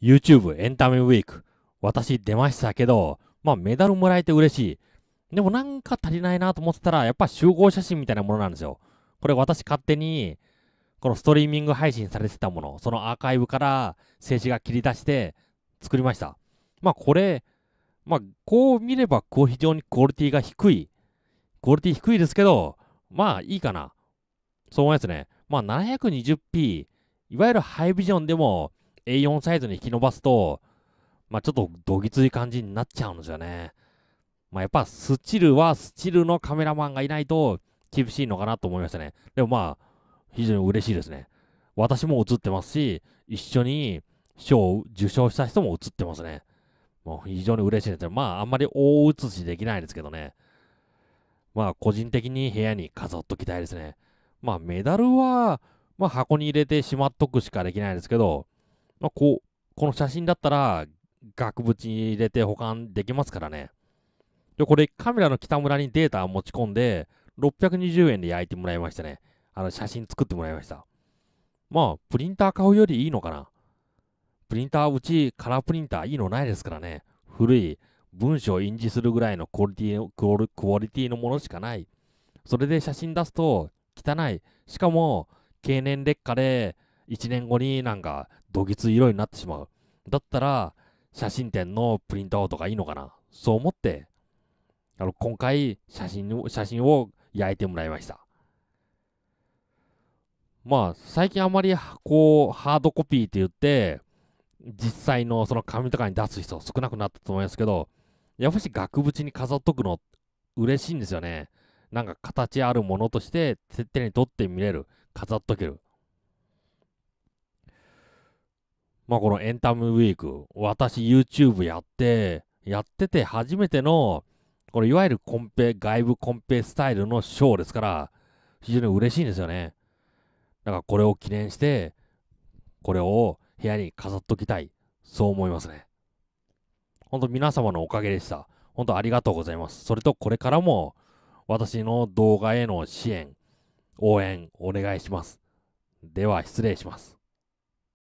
YouTube エンタメウィーク。私出ましたけど、まあメダルもらえて嬉しい。でもなんか足りないなと思ってたら、やっぱ集合写真みたいなものなんですよ。これ私勝手に、このストリーミング配信されてたもの、そのアーカイブから静止が切り出して作りました。まあこれ、まあこう見ればこう非常にクオリティが低い。クオリティ低いですけど、まあいいかな。そう思いますね。まあ 720p、いわゆるハイビジョンでも A4 サイズに引き伸ばすと、まあ、ちょっとどぎつい感じになっちゃうんですよね。まあ、やっぱスチルはスチルのカメラマンがいないと厳しいのかなと思いましたね。でもまあ、非常に嬉しいですね。私も映ってますし、一緒に賞を受賞した人も映ってますね。もう非常に嬉しいですね。まあ、あんまり大写しできないですけどね。まあ、個人的に部屋に飾っときたいですね。まあ、メダルは、まあ、箱に入れてしまっとくしかできないですけど、まあ、こう、この写真だったら、額縁に入れて保管できますからね。で、これカメラの北村にデータを持ち込んで、620円で焼いてもらいましたね。あの、写真作ってもらいました。まあ、プリンター買うよりいいのかな。プリンター、うちカラープリンターいいのないですからね。古い文章を印字するぐらいのクオリティのクオリ、クオリティのものしかない。それで写真出すと汚い。しかも、経年劣化で、1年後になんか、どぎつい色になってしまう。だったら、写真展のプリントアウトがいいのかな。そう思って、あの、今回、写真を、写真を焼いてもらいました。まあ、最近あまり、こう、ハードコピーって言って、実際のその紙とかに出す人少なくなったと思いますけど、やっぱし額縁に飾っとくの嬉しいんですよね。なんか形あるものとして手に取って見れる、飾っとける。まあ、このエンタムウィーク、私 YouTube やって、やってて初めての、これいわゆるコンペ、外部コンペスタイルのショーですから、非常に嬉しいんですよね。だからこれを記念して、これを部屋に飾っときたい。そう思いますね。ほんと皆様のおかげでした。ほんとありがとうございます。それとこれからも、私の動画への支援、応援、お願いします。では失礼します。